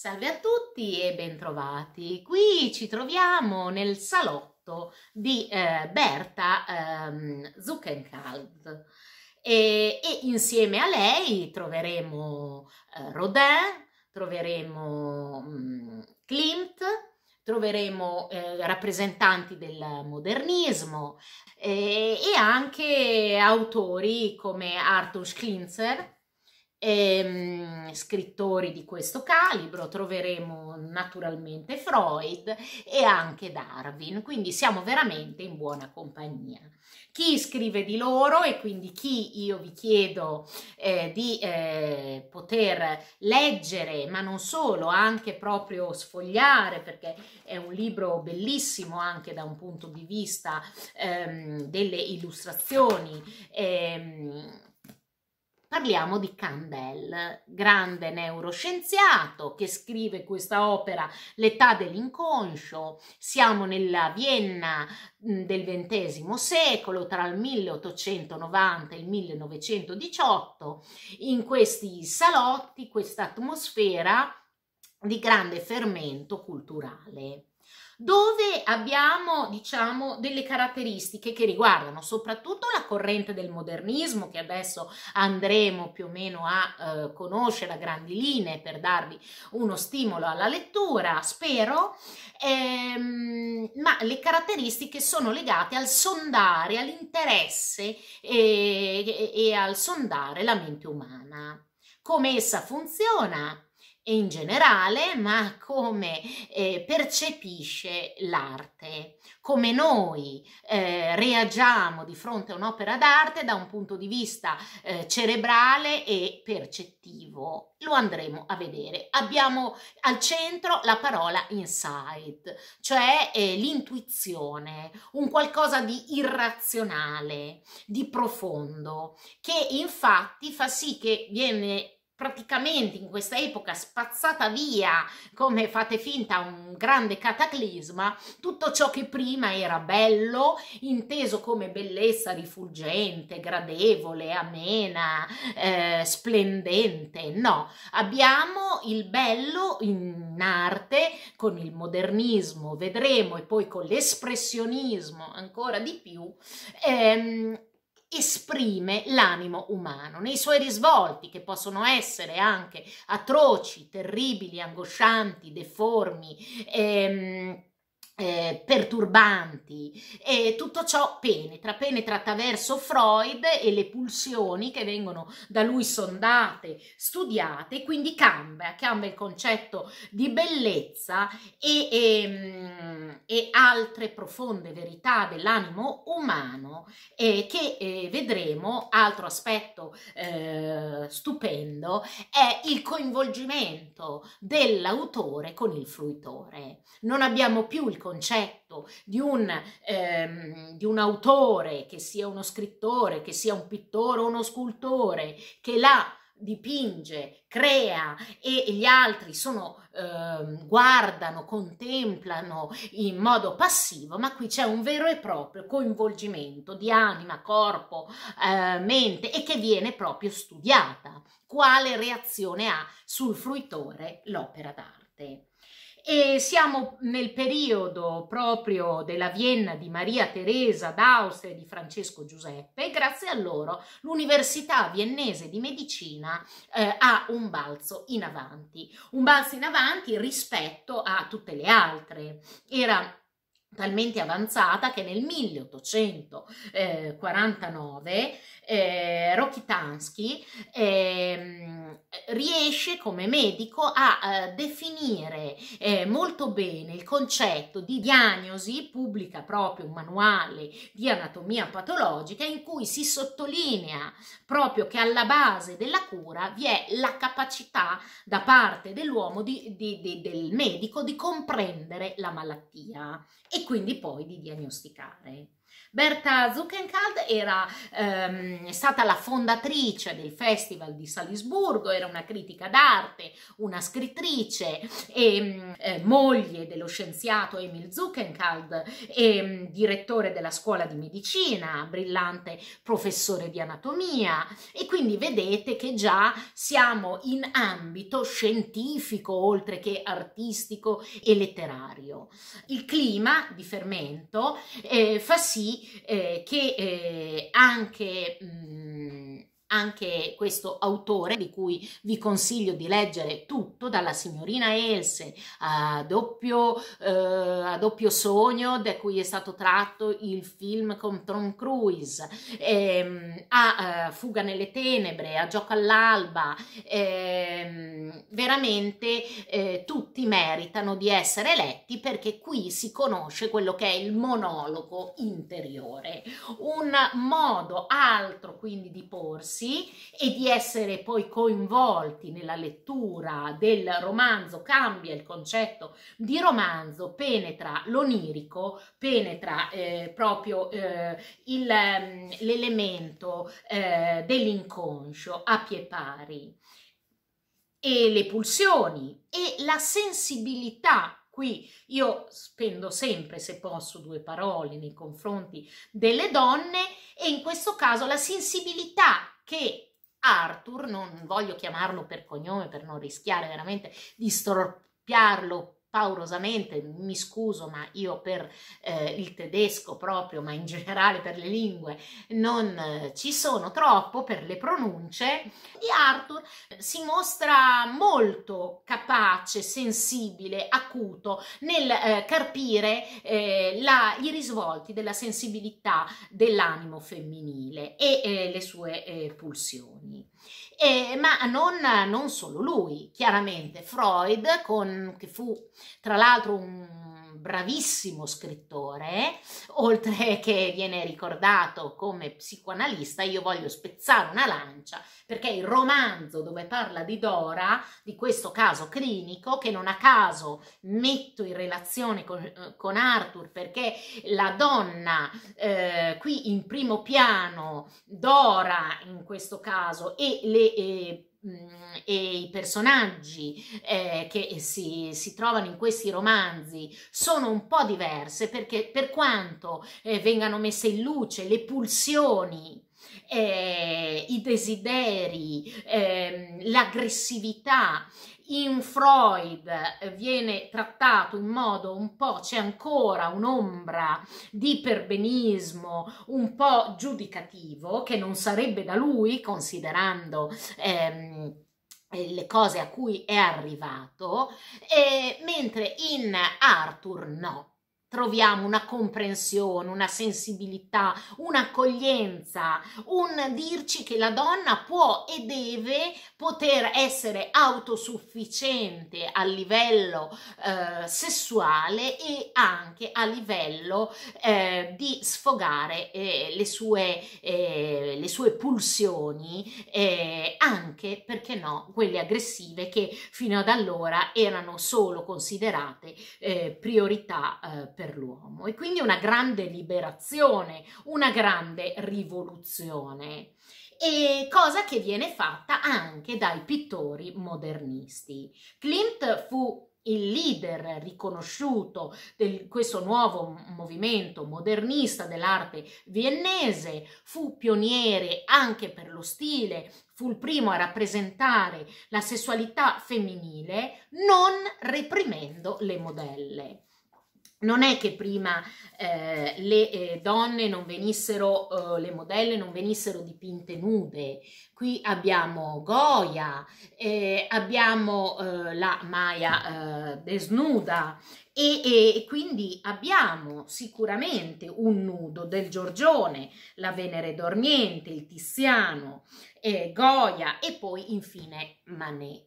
Salve a tutti e bentrovati. Qui ci troviamo nel salotto di eh, Berta ehm, Zuckenkald e, e, insieme a lei troveremo eh, Rodin, troveremo mh, mm, Klimt, troveremo eh, rappresentanti del modernismo eh, e anche autori come Arthur Schlinzer e, ehm, scrittori di questo calibro, troveremo naturalmente Freud e anche Darwin, quindi siamo veramente in buona compagnia. Chi scrive di loro e quindi chi io vi chiedo eh, di eh, poter leggere, ma non solo, anche proprio sfogliare, perché è un libro bellissimo anche da un punto di vista ehm, delle illustrazioni. Ehm, Parliamo di Candel, grande neuroscienziato che scrive questa opera L'età dell'inconscio. Siamo nella Vienna mm, del XX secolo, tra il 1890 e il 1918. In questi salotti, questa atmosfera di grande fermento culturale dove abbiamo diciamo delle caratteristiche che riguardano soprattutto la corrente del modernismo che adesso andremo più o meno a eh, conoscere a grandi linee per darvi uno stimolo alla lettura spero ehm, ma le caratteristiche sono legate al sondare all'interesse e, eh, e, e al sondare la mente umana come essa funziona in generale, ma come eh, percepisce l'arte, come noi eh, reagiamo di fronte a un'opera d'arte da un punto di vista eh, cerebrale e percettivo. Lo andremo a vedere. Abbiamo al centro la parola insight, cioè eh, l'intuizione, un qualcosa di irrazionale, di profondo, che infatti fa sì che viene praticamente in questa epoca spazzata via come fate finta un grande cataclisma tutto ciò che prima era bello inteso come bellezza rifulgente gradevole amena eh, splendente no abbiamo il bello in arte con il modernismo vedremo e poi con l'espressionismo ancora di più ehm, esprime l'animo umano nei suoi risvolti, che possono essere anche atroci, terribili, angoscianti, deformi. Ehm, eh, perturbanti e tutto ciò penetra, penetra attraverso Freud e le pulsioni che vengono da lui sondate, studiate, quindi cambia, cambia il concetto di bellezza e, e, ehm, e altre profonde verità dell'animo umano eh, che eh, vedremo, altro aspetto eh, stupendo, è il coinvolgimento dell'autore con il fruitore. Non abbiamo più il concetto di un, ehm, di un autore, che sia uno scrittore, che sia un pittore o uno scultore, che là dipinge, crea e, gli altri sono, eh, guardano, contemplano in modo passivo, ma qui c'è un vero e proprio coinvolgimento di anima, corpo, eh, mente e che viene proprio studiata. Quale reazione ha sul fruitore l'opera d'arte? E siamo nel periodo proprio della Vienna di Maria Teresa d'Austria e di Francesco Giuseppe e grazie a loro l'Università Viennese di Medicina eh, ha un balzo in avanti, un balzo in avanti rispetto a tutte le altre. Era talmente avanzata che nel 1849 eh, Rokitansky eh, ehm, riesce come medico a eh, definire eh, molto bene il concetto di diagnosi, pubblica proprio un manuale di anatomia patologica in cui si sottolinea proprio che alla base della cura vi è la capacità da parte dell'uomo, di, di, di, del medico, di comprendere la malattia e quindi poi di diagnosticare. Berta Zuckenkald era ehm, stata la fondatrice del Festival di Salisburgo, era una critica d'arte, una scrittrice e ehm, eh, moglie dello scienziato Emil Zuckenkald e ehm, direttore della scuola di medicina, brillante professore di anatomia e quindi vedete che già siamo in ambito scientifico oltre che artistico e letterario. Il clima di fermento eh, fa sì che eh, che eh, anche mh, mm, anche questo autore di cui vi consiglio di leggere tutto dalla signorina Else a doppio, eh, a doppio sogno da cui è stato tratto il film con Tom Cruise ehm, a eh, Fuga nelle tenebre a Gioco all'alba ehm, veramente eh, tutti meritano di essere letti perché qui si conosce quello che è il monologo interiore un modo altro quindi di porsi riconoscersi e di essere poi coinvolti nella lettura del romanzo, cambia il concetto di romanzo, penetra l'onirico, penetra eh, proprio eh, il, ehm, l'elemento eh, dell'inconscio a pie pari e le pulsioni e la sensibilità Qui io spendo sempre, se posso, due parole nei confronti delle donne e in questo caso la sensibilità che Arthur, non voglio chiamarlo per cognome per non rischiare veramente di storpiarlo paurosamente, mi scuso, ma io per eh, il tedesco proprio, ma in generale per le lingue, non eh, ci sono troppo per le pronunce, di Arthur si mostra molto capace, sensibile, acuto nel eh, carpire eh, la, i risvolti della sensibilità dell'animo femminile e eh, le sue eh, pulsioni. E, eh, ma non, non, solo lui, chiaramente Freud, con, che fu tra l'altro un bravissimo scrittore, oltre che viene ricordato come psicoanalista, io voglio spezzare una lancia perché il romanzo dove parla di Dora, di questo caso clinico, che non a caso metto in relazione con, eh, con Arthur perché la donna eh, qui in primo piano, Dora in questo caso, e le... Eh, Mhmm, e i personaggi eh, che eh, si, si, trovano in questi romanzi sono un po' diverse perché per quanto eh, vengano messe in luce le pulsioni eh, i desideri, ehm, l'aggressività in Freud viene trattato in modo un po' c'è ancora un'ombra di perbenismo un po' giudicativo che non sarebbe da lui considerando ehm, le cose a cui è arrivato, eh, mentre in Arthur no troviamo una comprensione, una sensibilità, un'accoglienza, un dirci che la donna può e deve poter essere autosufficiente a livello eh, sessuale e anche a livello eh, di sfogare eh, le, sue, eh, le, sue, pulsioni, eh, anche perché no, quelle aggressive che fino ad allora erano solo considerate eh, priorità per l'uomo e quindi una grande liberazione, una grande rivoluzione e cosa che viene fatta anche dai pittori modernisti. Klimt fu il leader riconosciuto di questo nuovo movimento modernista dell'arte viennese, fu pioniere anche per lo stile, fu il primo a rappresentare la sessualità femminile non reprimendo le modelle non è che prima eh, le eh, donne non venissero, eh, le modelle non venissero dipinte nude. Qui abbiamo Goya, eh, abbiamo eh, la Maya eh, desnuda e, e, quindi abbiamo sicuramente un nudo del Giorgione, la Venere dormiente, il Tiziano, Goya e poi infine Manet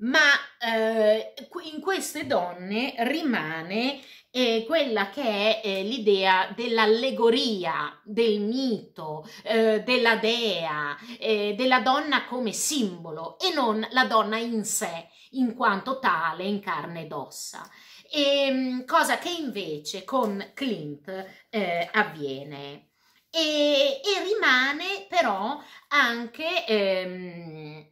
ma eh, in queste donne rimane eh, quella che è eh, l'idea dell'allegoria, del mito, eh, della dea, eh, della donna come simbolo e non la donna in sé, in quanto tale, in carne ed ossa. E, ehm, cosa che invece con Clint eh, avviene. E, e, rimane però anche ehm,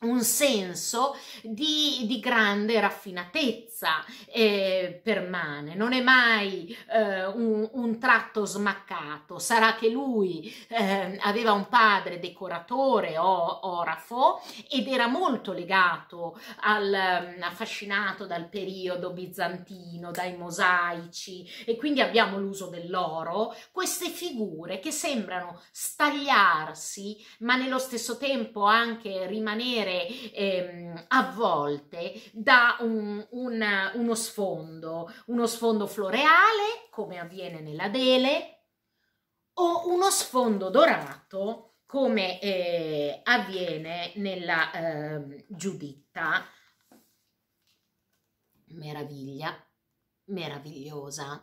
un senso di, di grande raffinatezza eh, permane, non è mai eh, un, un, tratto smaccato, sarà che lui eh, aveva un padre decoratore o orafo ed era molto legato, al, mm, affascinato dal periodo bizantino, dai mosaici e quindi abbiamo l'uso dell'oro, queste figure che sembrano stagliarsi ma nello stesso tempo anche rimanere essere ehm, avvolte da un, un, uno sfondo, uno sfondo floreale, come avviene nella Dele, o uno sfondo dorato, come eh, avviene nella eh, Giuditta. Meraviglia, meravigliosa.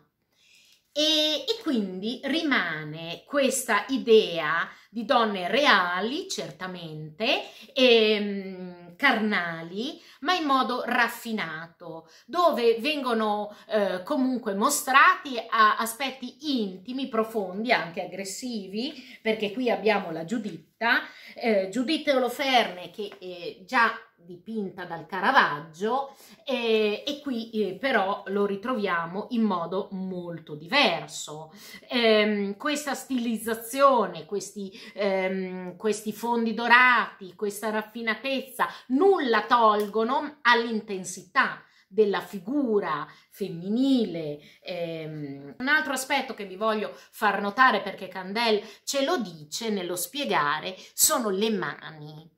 E, e, quindi rimane questa idea di donne reali, certamente, e, ehm, carnali, ma in modo raffinato, dove vengono eh, comunque mostrati aspetti intimi, profondi, anche aggressivi, perché qui abbiamo la Giuditta, eh, Giuditta Oloferne che è eh, già dipinta dal Caravaggio eh, e qui eh, però lo ritroviamo in modo molto diverso. Ehm, questa stilizzazione, questi, ehm, questi fondi dorati, questa raffinatezza nulla tolgono all'intensità della figura femminile. Ehm. Un altro aspetto che vi voglio far notare perché Candel ce lo dice nello spiegare sono le mani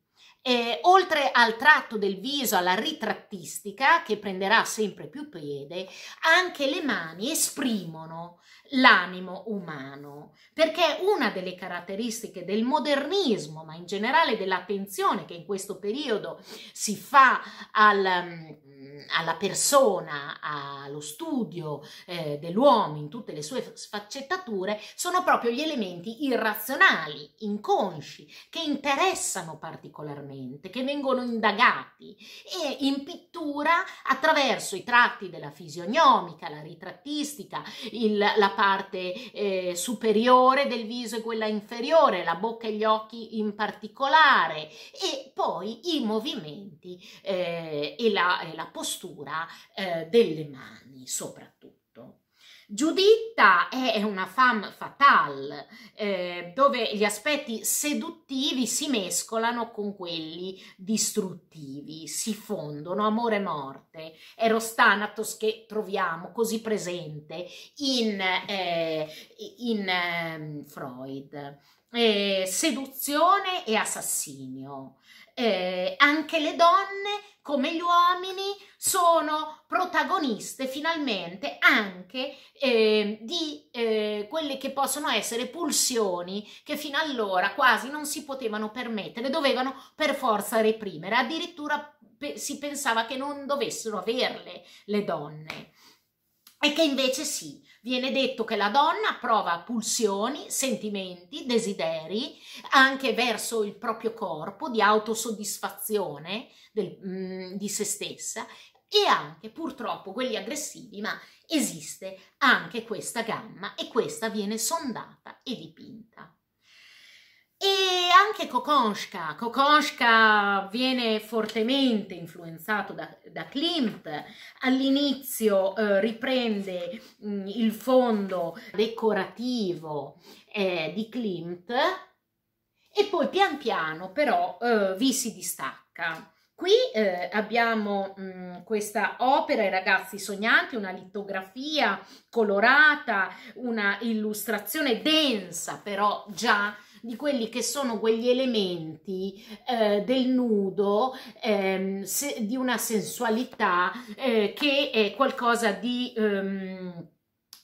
eh, oltre al tratto del viso, alla ritrattistica che prenderà sempre più piede, anche le mani esprimono l'animo umano, perché una delle caratteristiche del modernismo, ma in generale dell'attenzione che in questo periodo si fa al mm, alla persona, allo studio eh, dell'uomo in tutte le sue sfaccettature, sono proprio gli elementi irrazionali, inconsci, che interessano particolarmente, che vengono indagati e in pittura attraverso i tratti della fisionomica, la ritrattistica, il, la parte eh, superiore del viso e quella inferiore, la bocca e gli occhi in particolare e poi i movimenti eh, e, la, e la postura eh, delle mani soprattutto. Giuditta è una femme fatale, eh, dove gli aspetti seduttivi si mescolano con quelli distruttivi, si fondono, amore e morte, eros thanatos che troviamo così presente in, eh, in eh, Freud. Eh, seduzione e assassinio, eh, anche le donne come gli uomini sono protagoniste finalmente anche eh, di eh, quelle che possono essere pulsioni che fino allora quasi non si potevano permettere, dovevano per forza reprimere, addirittura pe- si pensava che non dovessero averle le donne e che invece sì viene detto che la donna prova pulsioni, sentimenti, desideri anche verso il proprio corpo di autosoddisfazione del, mh, mm, di se stessa e anche purtroppo quelli aggressivi, ma esiste anche questa gamma e questa viene sondata e dipinta e anche Kokonska. Kokonska viene fortemente influenzato da, da Klimt, all'inizio eh, riprende mh, mm, il fondo decorativo eh, di Klimt e poi pian piano però eh, vi si distacca. Qui eh, abbiamo mh, mm, questa opera I ragazzi sognanti, una litografia colorata, una illustrazione densa però già di quelli che sono quegli elementi eh, del nudo, ehm, se, di una sensualità eh, che è qualcosa di ehm,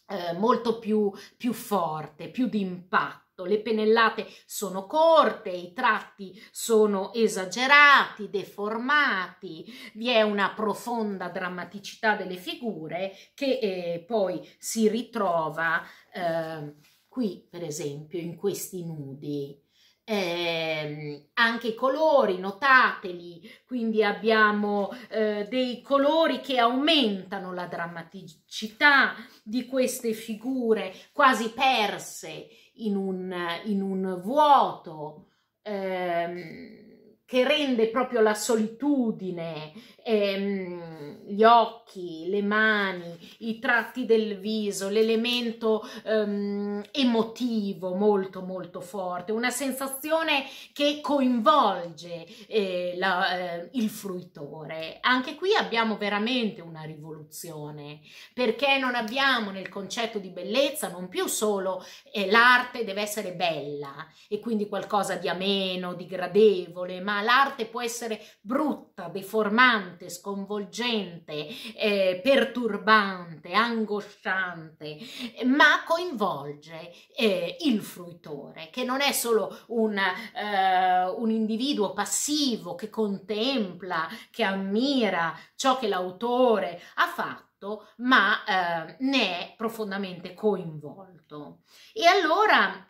eh, molto più, più forte, più di impatto. Le pennellate sono corte, i tratti sono esagerati, deformati, vi è una profonda drammaticità delle figure che eh, poi si ritrova eh, Qui, per esempio, in questi nudi, eh, anche i colori, notateli, quindi abbiamo eh, dei colori che aumentano la drammaticità di queste figure quasi perse in un, in un vuoto. Eh, che rende proprio la solitudine, ehm, gli occhi, le mani, i tratti del viso, l'elemento ehm, emotivo molto molto forte, una sensazione che coinvolge eh, la, eh, il fruitore. Anche qui abbiamo veramente una rivoluzione, perché non abbiamo nel concetto di bellezza non più solo eh, l'arte deve essere bella e quindi qualcosa di ameno, di gradevole, ma l'arte può essere brutta, deformante, sconvolgente, eh, perturbante, angosciante, ma coinvolge eh, il fruitore, che non è solo un, eh, un individuo passivo che contempla, che ammira ciò che l'autore ha fatto, ma eh, ne è profondamente coinvolto. E allora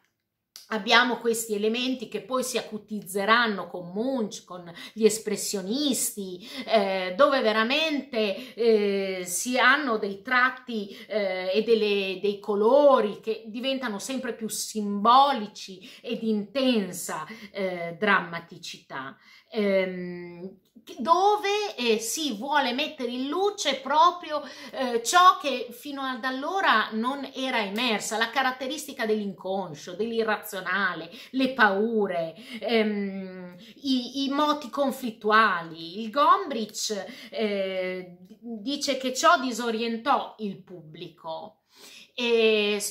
abbiamo questi elementi che poi si acutizzeranno con Munch, con gli espressionisti, eh, dove veramente eh, si hanno dei tratti eh, e delle, dei colori che diventano sempre più simbolici ed intensa eh, drammaticità. Ehm, dove eh, si vuole mettere in luce proprio eh, ciò che fino ad allora non era emersa, la caratteristica dell'inconscio, dell'irrazionale, le paure, ehm, i, i, moti conflittuali. Il Gombrich eh, dice che ciò disorientò il pubblico e,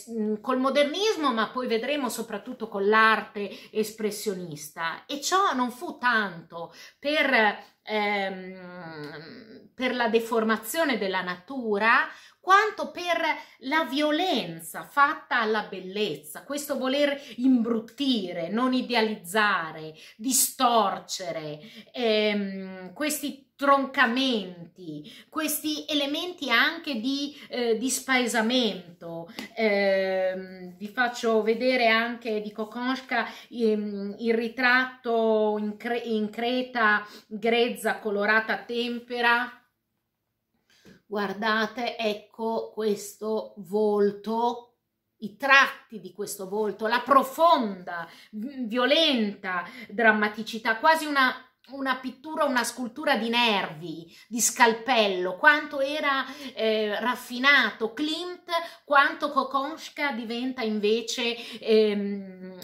col modernismo, ma poi vedremo soprattutto con l'arte espressionista. E ciò non fu tanto per ehm, per la deformazione della natura, quanto per la violenza fatta alla bellezza, questo voler imbruttire, non idealizzare, distorcere, ehm, questi troncamenti, questi elementi anche di, eh, di spaesamento. Eh, vi faccio vedere anche di Kokonska ehm, il ritratto in, cre in Creta grezzo mezza colorata tempera guardate ecco questo volto i tratti di questo volto, la profonda, violenta drammaticità, quasi una, una pittura, una scultura di nervi, di scalpello, quanto era eh, raffinato Klimt, quanto Kokonska diventa invece ehm,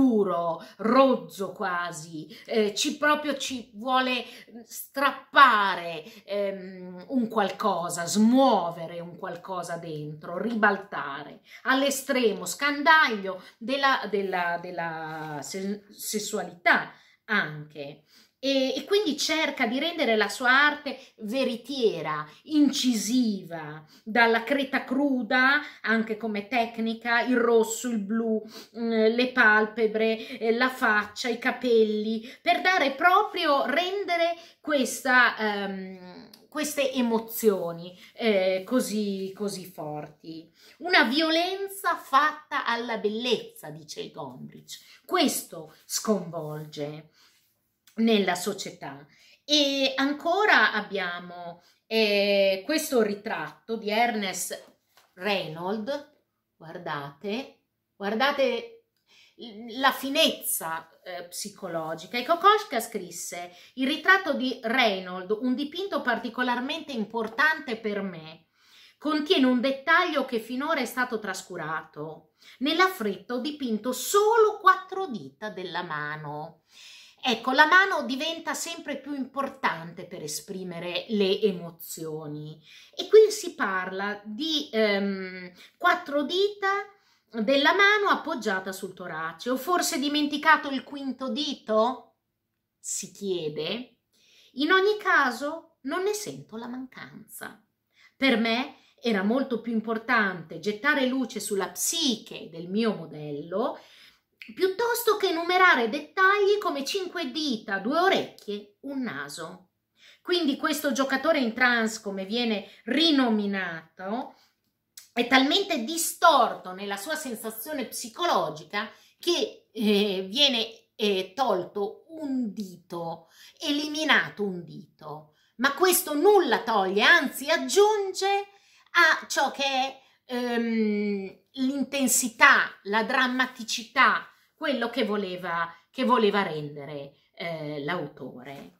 duro, rozzo quasi, eh, ci proprio ci vuole mm, strappare ehm, un qualcosa, smuovere un qualcosa dentro, ribaltare all'estremo scandaglio della, della, della se- sessualità anche e, e quindi cerca di rendere la sua arte veritiera, incisiva, dalla creta cruda, anche come tecnica, il rosso, il blu, mm, le palpebre, eh, la faccia, i capelli, per dare proprio, rendere questa... Um, queste emozioni eh, così, così forti. Una violenza fatta alla bellezza, dice Gombrich. Questo sconvolge nella società. E ancora abbiamo eh, questo ritratto di Ernest Reynolds, guardate, guardate la finezza eh, psicologica. E ecco, Kokoschka scrisse il ritratto di Reynolds, un dipinto particolarmente importante per me, contiene un dettaglio che finora è stato trascurato. Nella fretta ho dipinto solo quattro dita della mano Ecco, la mano diventa sempre più importante per esprimere le emozioni e qui si parla di ehm, quattro dita della mano appoggiata sul torace. Ho forse dimenticato il quinto dito? Si chiede. In ogni caso non ne sento la mancanza. Per me era molto più importante gettare luce sulla psiche del mio modello piuttosto che enumerare dettagli come cinque dita, due orecchie, un naso. Quindi questo giocatore in trans, come viene rinominato, è talmente distorto nella sua sensazione psicologica che eh, viene eh, tolto un dito, eliminato un dito. Ma questo nulla toglie, anzi aggiunge a ciò che è ehm, l'intensità, la drammaticità, quello che voleva, che voleva rendere eh, l'autore.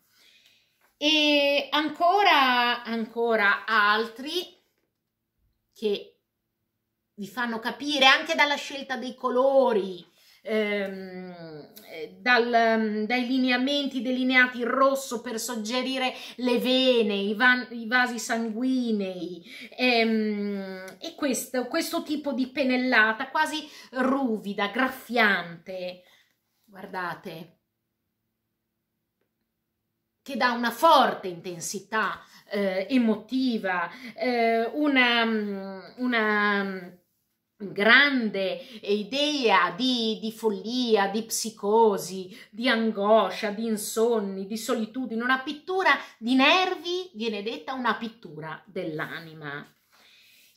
E ancora, ancora altri che vi fanno capire anche dalla scelta dei colori, ehm, eh, dal, mm, dai lineamenti delineati in rosso per suggerire le vene, i, van, i vasi sanguinei ehm, e questo, questo tipo di pennellata quasi ruvida, graffiante, guardate, che dà una forte intensità eh, emotiva, eh, una, mm, una mm, grande idea di, di, follia, di psicosi, di angoscia, di insonni, di solitudine, una pittura di nervi, viene detta una pittura dell'anima,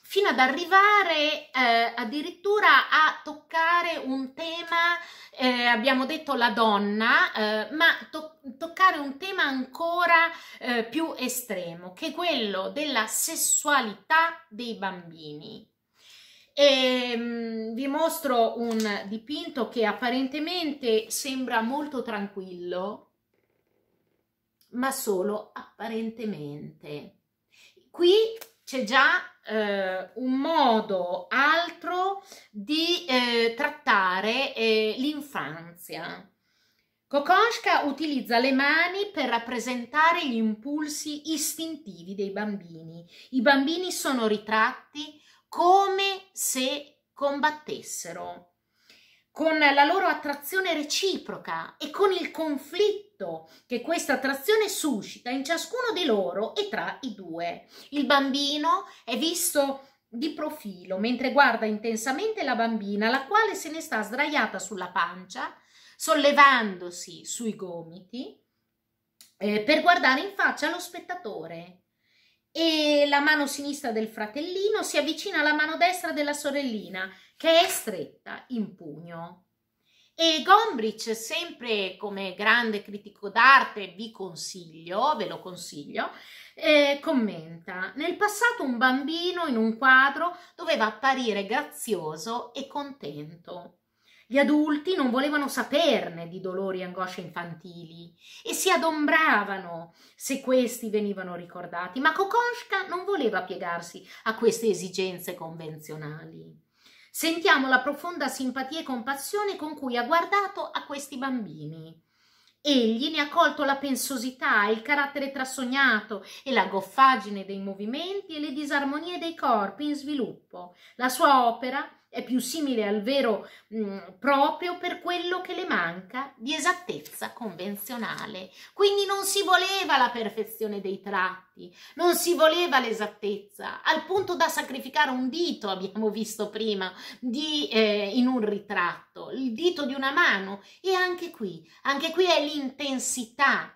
fino ad arrivare eh, addirittura a toccare un tema, eh, abbiamo detto la donna, eh, ma to toccare un tema ancora eh, più estremo, che è quello della sessualità dei bambini e ehm, vi mostro un dipinto che apparentemente sembra molto tranquillo ma solo apparentemente qui c'è già eh, un modo altro di eh, trattare eh, l'infanzia Kokoschka utilizza le mani per rappresentare gli impulsi istintivi dei bambini. I bambini sono ritratti come se combattessero con la loro attrazione reciproca e con il conflitto che questa attrazione suscita in ciascuno di loro e tra i due. Il bambino è visto di profilo mentre guarda intensamente la bambina, la quale se ne sta sdraiata sulla pancia, sollevandosi sui gomiti, eh, per guardare in faccia lo spettatore e la mano sinistra del fratellino si avvicina alla mano destra della sorellina, che è stretta in pugno. E Gombrich, sempre come grande critico d'arte, vi consiglio, ve lo consiglio, eh, commenta: Nel passato un bambino in un quadro doveva apparire grazioso e contento. Gli adulti non volevano saperne di dolori e angosce infantili e si adombravano se questi venivano ricordati, ma Kokonshka non voleva piegarsi a queste esigenze convenzionali. Sentiamo la profonda simpatia e compassione con cui ha guardato a questi bambini. Egli ne ha colto la pensosità, il carattere trasognato e la goffaggine dei movimenti e le disarmonie dei corpi in sviluppo. La sua opera è più simile al vero mh, mm, proprio per quello che le manca di esattezza convenzionale. Quindi non si voleva la perfezione dei tratti, non si voleva l'esattezza, al punto da sacrificare un dito, abbiamo visto prima, di, eh, in un ritratto, il dito di una mano e anche qui, anche qui è l'intensità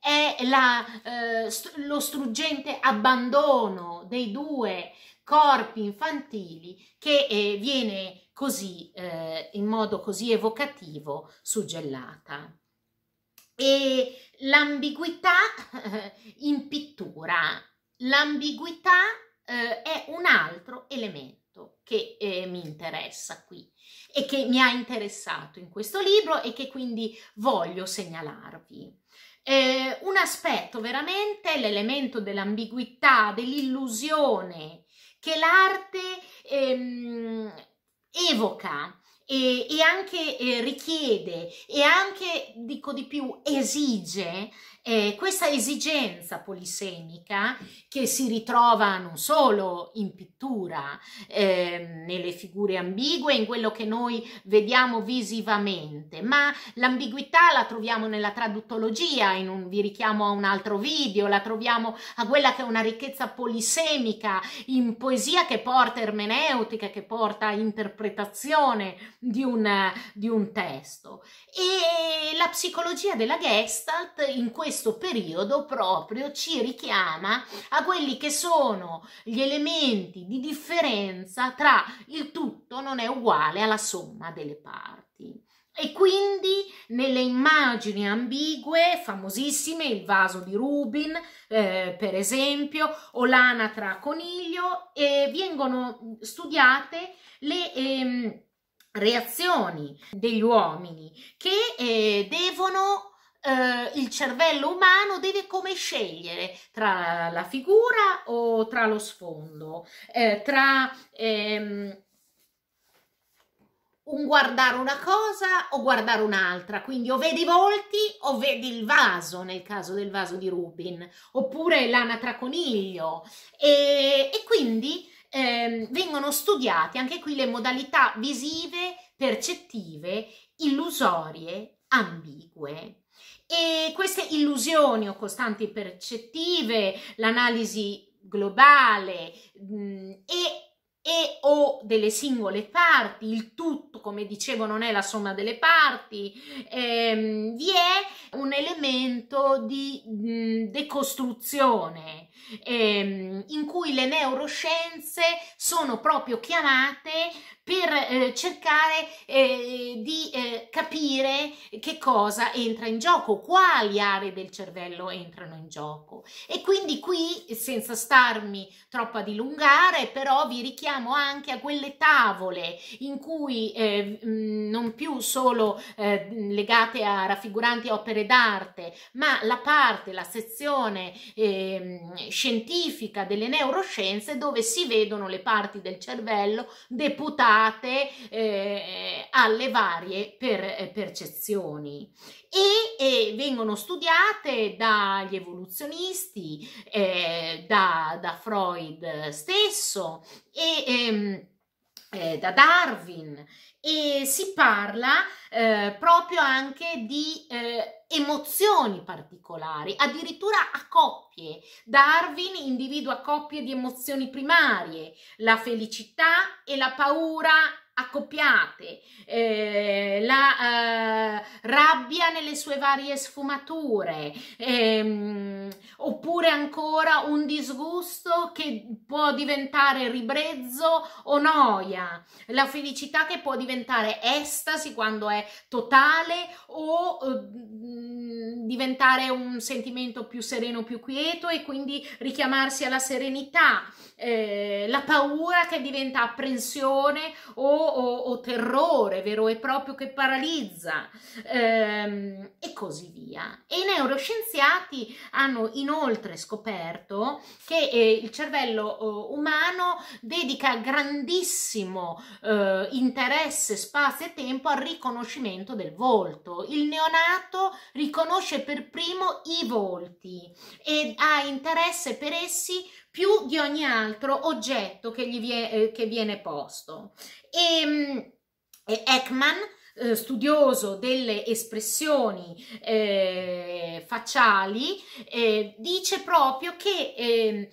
è la, eh, st- lo struggente abbandono dei due corpi infantili che eh, viene così, eh, in modo così evocativo, suggellata. E l'ambiguità in pittura, l'ambiguità eh, è un altro elemento che eh, mi interessa qui e che mi ha interessato in questo libro e che quindi voglio segnalarvi. Eh, un aspetto veramente l'elemento dell'ambiguità, dell'illusione che l'arte ehm, evoca e, e anche eh, richiede e anche, dico di più, esige eh, questa esigenza polisemica che si ritrova non solo in pittura, eh, nelle figure ambigue, in quello che noi vediamo visivamente, ma l'ambiguità la troviamo nella traduttologia, in un, vi richiamo a un altro video, la troviamo a quella che è una ricchezza polisemica in poesia che porta ermeneutica, che porta interpretazione di un, di un testo. E la psicologia della Gestalt in questo questo periodo proprio ci richiama a quelli che sono gli elementi di differenza tra il tutto non è uguale alla somma delle parti. E quindi nelle immagini ambigue, famosissime, il vaso di Rubin, eh, per esempio, o l'anatra coniglio, eh, vengono studiate le ehm, reazioni degli uomini che eh, devono eh, il cervello umano deve come scegliere tra la figura o tra lo sfondo, eh, tra ehm, un guardare una cosa o guardare un'altra, quindi o vedi i volti o vedi il vaso, nel caso del vaso di Rubin, oppure l'anatraconiglio. E, e quindi ehm, vengono studiate anche qui le modalità visive, percettive, illusorie ambigue. E queste illusioni o costanti percettive, l'analisi globale mh, mm, e e o delle singole parti, il tutto, come dicevo, non è la somma delle parti, ehm, vi è un elemento di mh, mm, decostruzione ehm, in cui le neuroscienze sono proprio chiamate per eh, cercare eh, di eh, capire che cosa entra in gioco, quali aree del cervello entrano in gioco. E quindi qui, senza starmi troppo a dilungare, però vi richiamo anche a quelle tavole in cui eh, non più solo eh, legate a raffiguranti opere d'arte, ma la parte, la sezione ehm, scientifica delle neuroscienze dove si vedono le parti del cervello deputate eh, alle varie per, eh, percezioni e, e, vengono studiate dagli evoluzionisti, eh, da, da, Freud stesso e ehm, eh, da Darwin e si parla eh, proprio anche di eh, emozioni particolari, addirittura a coppie. Darwin individua coppie di emozioni primarie, la felicità e la paura accoppiate, eh, la eh, rabbia nelle sue varie sfumature, ehm, oppure ancora un disgusto che può diventare ribrezzo o noia, la felicità che può diventare estasi quando è totale o eh, diventare un sentimento più sereno, più quieto e quindi richiamarsi alla serenità, eh, la paura che diventa apprensione o o, o terrore vero e proprio che paralizza ehm, e così via. E i neuroscienziati hanno inoltre scoperto che eh, il cervello eh, umano dedica grandissimo eh, interesse, spazio e tempo al riconoscimento del volto. Il neonato riconosce per primo i volti e ha interesse per essi più di ogni altro oggetto che, gli vie, eh, che viene posto. E, ehm, e Ekman eh, studioso delle espressioni eh, facciali, eh, dice proprio che eh,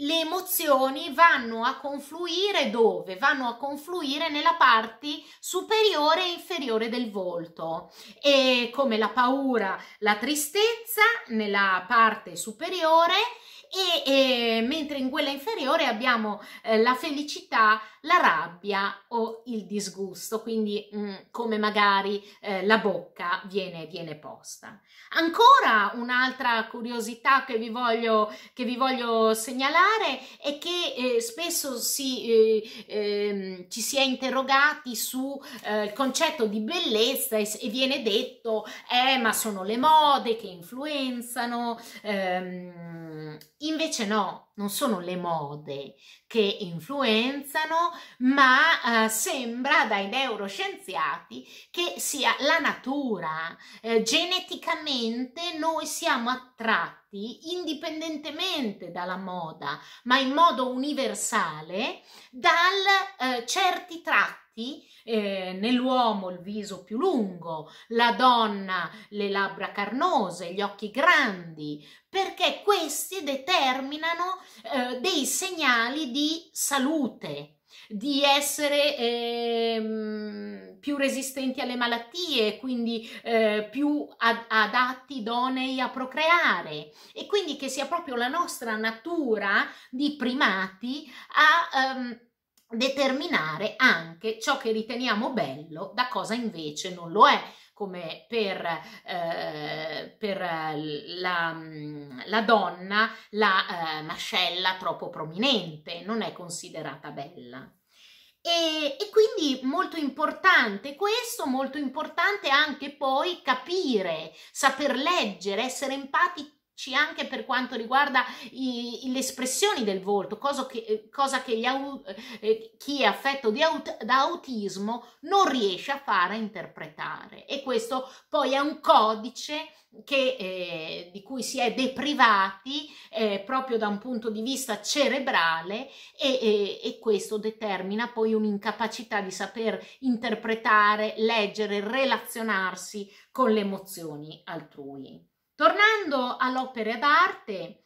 le emozioni vanno a confluire dove? Vanno a confluire nella parte superiore e inferiore del volto, e come la paura, la tristezza nella parte superiore e, e eh, mentre in quella inferiore abbiamo eh, la felicità la rabbia o il disgusto, quindi mh, mm, come magari eh, la bocca viene, viene, posta. Ancora un'altra curiosità che vi voglio, che vi voglio segnalare è che eh, spesso si, eh, ehm, ci si è interrogati sul eh, concetto di bellezza e, e viene detto, eh ma sono le mode che influenzano, ehm, invece no non sono le mode che influenzano, ma eh, sembra dai neuroscienziati che sia la natura. Eh, geneticamente noi siamo attratti indipendentemente dalla moda, ma in modo universale, da eh, certi tratti piatti, eh, nell'uomo il viso più lungo, la donna le labbra carnose, gli occhi grandi, perché questi determinano eh, dei segnali di salute, di essere eh, più resistenti alle malattie, quindi eh, più ad adatti, idonei a procreare e quindi che sia proprio la nostra natura di primati a... Ehm, determinare anche ciò che riteniamo bello da cosa invece non lo è, come per, eh, per la, la, donna la eh, mascella troppo prominente non è considerata bella. E, e, quindi molto importante questo, molto importante anche poi capire, saper leggere, essere empatici anche per quanto riguarda i, le espressioni del volto, cosa che, eh, cosa che au, eh, eh, chi è affetto aut, da autismo non riesce a fare a interpretare. E questo poi è un codice che, eh, di cui si è deprivati eh, proprio da un punto di vista cerebrale e, e, e, questo determina poi un'incapacità di saper interpretare, leggere, relazionarsi con le emozioni altrui. Tornando all'opera d'arte,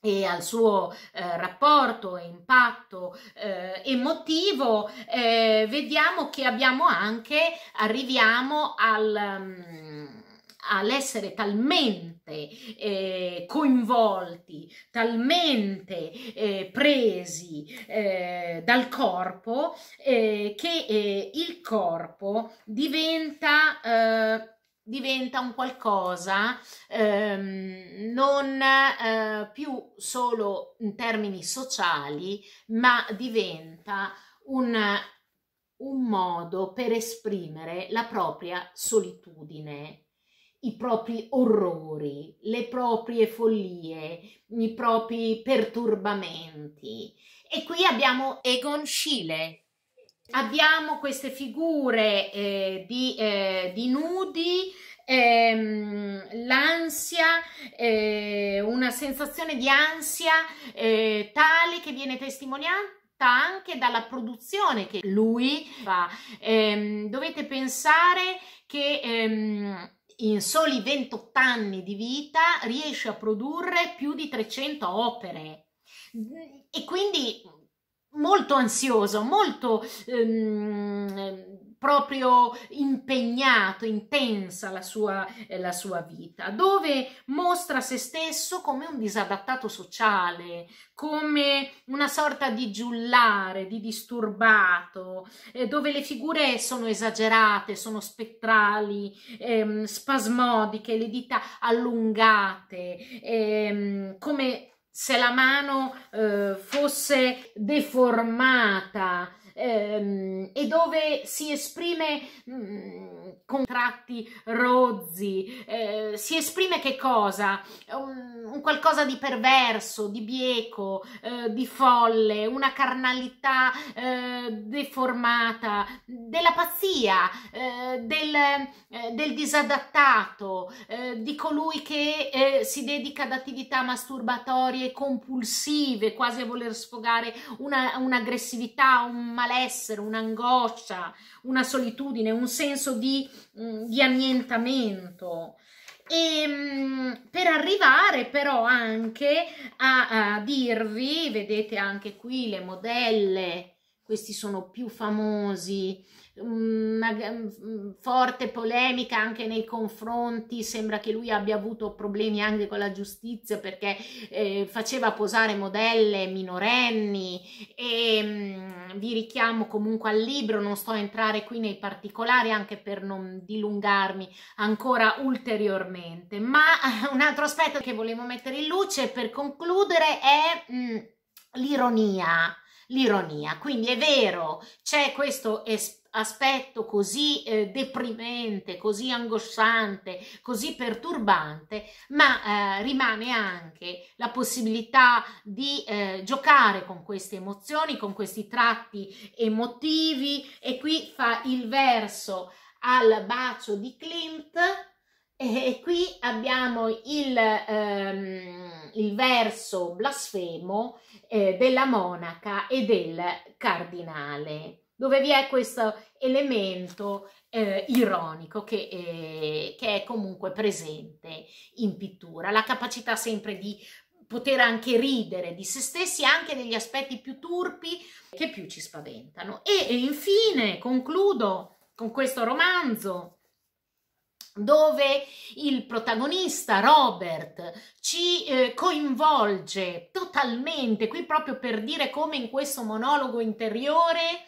e al suo eh, rapporto e impatto eh, emotivo, eh, vediamo che abbiamo anche, arriviamo al, um, all'essere talmente eh, coinvolti, talmente eh, presi eh, dal corpo, che il corpo diventa diventa un qualcosa ehm, non eh, più solo in termini sociali, ma diventa un, un modo per esprimere la propria solitudine i propri orrori, le proprie follie, i propri perturbamenti. E qui abbiamo Egon Schiele, abbiamo queste figure eh, di, eh, di, nudi, ehm, l'ansia, eh, una sensazione di ansia eh, tale che viene testimoniata anche dalla produzione che lui fa. Ehm, dovete pensare che ehm, in soli 28 anni di vita riesce a produrre più di 300 opere e quindi molto ansioso, molto ehm, proprio impegnato, intensa la sua, eh, la sua vita, dove mostra se stesso come un disadattato sociale, come una sorta di giullare, di disturbato, eh, dove le figure sono esagerate, sono spettrali, ehm, spasmodiche, le dita allungate, ehm, come se la mano eh, fosse deformata, Ehm, e dove si esprime mm, con tratti rozzi, eh, si esprime che cosa? Un, qualcosa di perverso, di bieco, eh, di folle, una carnalità eh, deformata, della pazzia, del, del, disadattato, di colui che si dedica ad attività masturbatorie compulsive, quasi a voler sfogare una, un'aggressività, un malato malessere, un'angoscia, una solitudine, un senso di, mm, di annientamento. E, ehm, per arrivare però anche a, a dirvi, vedete anche qui le modelle, questi sono più famosi, una mm, mm, forte polemica anche nei confronti, sembra che lui abbia avuto problemi anche con la giustizia perché eh, faceva posare modelle minorenni e mh, mm, vi richiamo comunque al libro, non sto a entrare qui nei particolari anche per non dilungarmi ancora ulteriormente, ma un altro aspetto che volevo mettere in luce per concludere è mh, l'ironia. L'ironia, quindi è vero, c'è questo esperimento aspetto così eh, deprimente, così angosciante, così perturbante, ma eh, rimane anche la possibilità di eh, giocare con queste emozioni, con questi tratti emotivi e qui fa il verso al bacio di Klimt e qui abbiamo il, ehm, il verso blasfemo eh, della monaca e del cardinale dove vi è questo elemento eh, ironico che, eh, che è comunque presente in pittura, la capacità sempre di poter anche ridere di se stessi anche negli aspetti più turpi che più ci spaventano. E, e infine concludo con questo romanzo dove il protagonista Robert ci eh, coinvolge totalmente, qui proprio per dire come in questo monologo interiore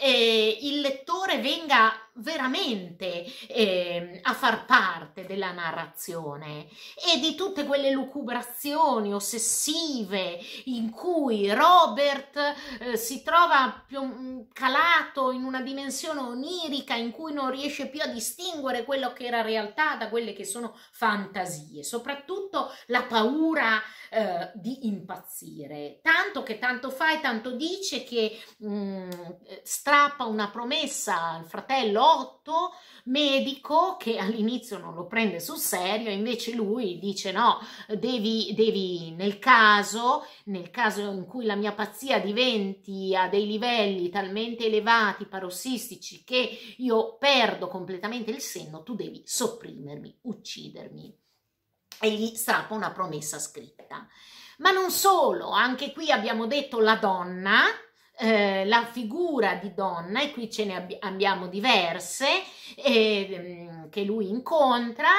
eh, il lettore venga veramente eh, a far parte della narrazione e di tutte quelle lucubrazioni ossessive in cui Robert eh, si trova più, mm, calato in una dimensione onirica in cui non riesce più a distinguere quello che era realtà da quelle che sono fantasie, soprattutto la paura eh, di impazzire, tanto che tanto fa e tanto dice che mh, mm, eh, strappa una promessa al fratello botto medico che all'inizio non lo prende sul serio, invece lui dice no, devi, devi nel caso, nel caso in cui la mia pazzia diventi a dei livelli talmente elevati, parossistici, che io perdo completamente il senno, tu devi sopprimermi, uccidermi. E gli strappa una promessa scritta. Ma non solo, anche qui abbiamo detto la donna, eh, la figura di donna, e qui ce ne abbi- abbiamo diverse, eh, che lui incontra,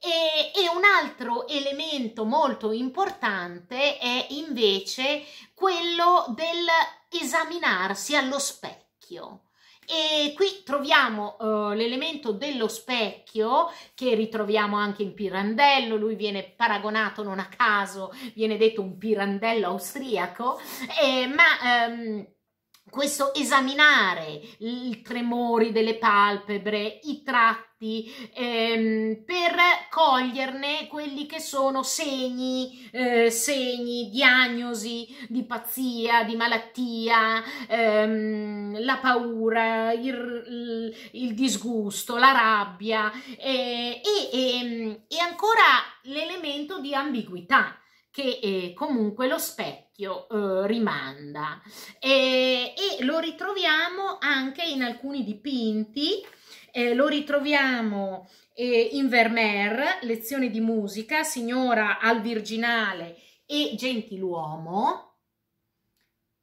e, e, un altro elemento molto importante è invece quello dell'esaminarsi allo specchio. E qui troviamo uh, l'elemento dello specchio che ritroviamo anche in Pirandello, lui viene paragonato non a caso, viene detto un Pirandello austriaco, eh, ma um, questo esaminare i tremori delle palpebre, i tratti, ehm, per coglierne quelli che sono segni, eh, segni, diagnosi di pazzia, di malattia, ehm, la paura, il, il, disgusto, la rabbia eh, e, e, ehm, e ancora l'elemento di ambiguità che eh, comunque lo specchio eh, rimanda e, e, lo ritroviamo anche in alcuni dipinti, eh, lo ritroviamo eh, in Vermeer, lezioni di musica, signora al virginale e gentiluomo,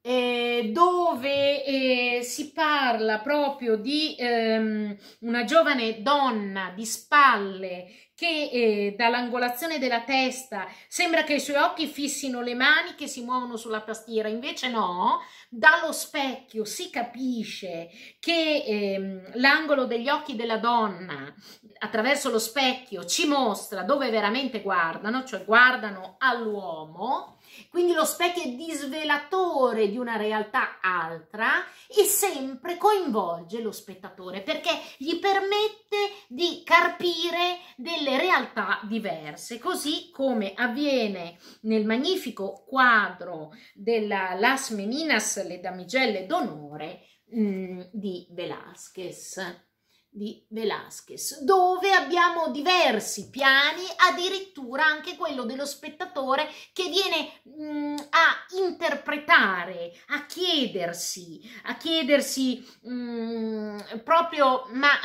eh, dove eh, si parla proprio di ehm, una giovane donna di spalle che eh, dall'angolazione della testa sembra che i suoi occhi fissino le mani che si muovono sulla tastiera, invece no, dallo specchio si capisce che ehm, l'angolo degli occhi della donna attraverso lo specchio ci mostra dove veramente guardano, cioè guardano all'uomo quindi lo specchio è disvelatore di una realtà altra e sempre coinvolge lo spettatore perché gli permette di carpire delle realtà diverse, così come avviene nel magnifico quadro della Las Meninas, le damigelle d'onore mh, mm, di Velázquez di Velázquez, dove abbiamo diversi piani, addirittura anche quello dello spettatore che viene mh, mm, a interpretare, a chiedersi, a chiedersi mh, mm, proprio ma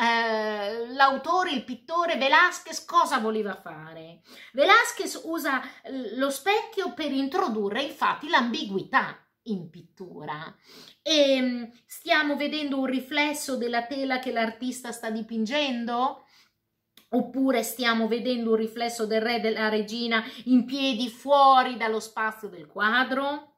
eh, l'autore, il pittore Velázquez cosa voleva fare. Velázquez usa lo specchio per introdurre infatti l'ambiguità in pittura e ehm, stiamo vedendo un riflesso della tela che l'artista sta dipingendo oppure stiamo vedendo un riflesso del re e della regina in piedi fuori dallo spazio del quadro?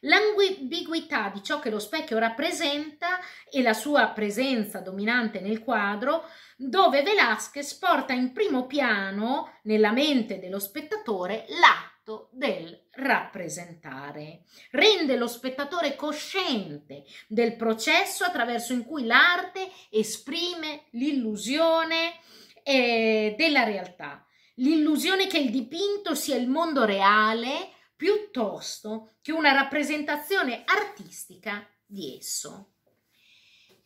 L'ambiguità di ciò che lo specchio rappresenta e la sua presenza dominante nel quadro, dove Velasquez porta in primo piano, nella mente dello spettatore, l'atto del rappresentare. Rende lo spettatore cosciente del processo attraverso in cui l'arte esprime l'illusione eh, della realtà, l'illusione che il dipinto sia il mondo reale piuttosto che una rappresentazione artistica di esso.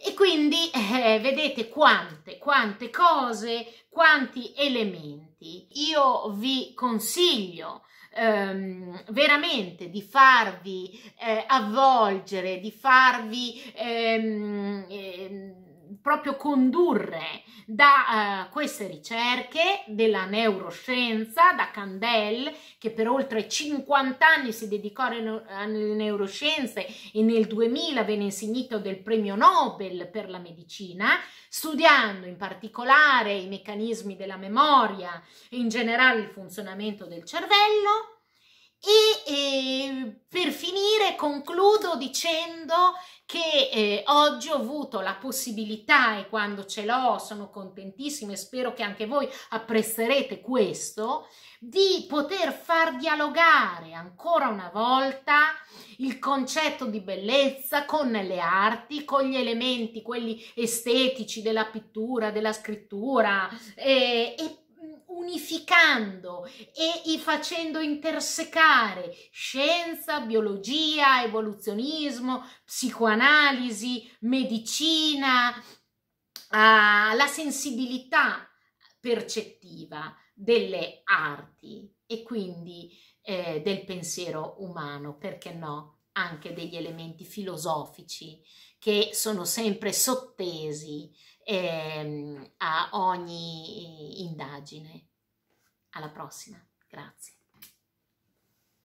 E quindi eh, vedete quante, quante cose, quanti elementi. Io vi consiglio ehm, veramente di farvi eh, avvolgere, di farvi ehm, ehm, proprio condurre da uh, queste ricerche della neuroscienza, da Candel, che per oltre 50 anni si dedicò alle neuroscienze e nel 2000 venne insignito del premio Nobel per la medicina, studiando in particolare i meccanismi della memoria e in generale il funzionamento del cervello e eh, per finire concludo dicendo che eh, oggi ho avuto la possibilità e quando ce l'ho sono contentissima e spero che anche voi apprezzerete questo, di poter far dialogare ancora una volta il concetto di bellezza con le arti, con gli elementi, quelli estetici della pittura, della scrittura eh, e unificando e facendo intersecare scienza, biologia, evoluzionismo, psicoanalisi, medicina, uh, la sensibilità percettiva delle arti e quindi eh, del pensiero umano, perché no? anche degli elementi filosofici che sono sempre sottesi ehm, a ogni eh, indagine. Alla prossima, grazie.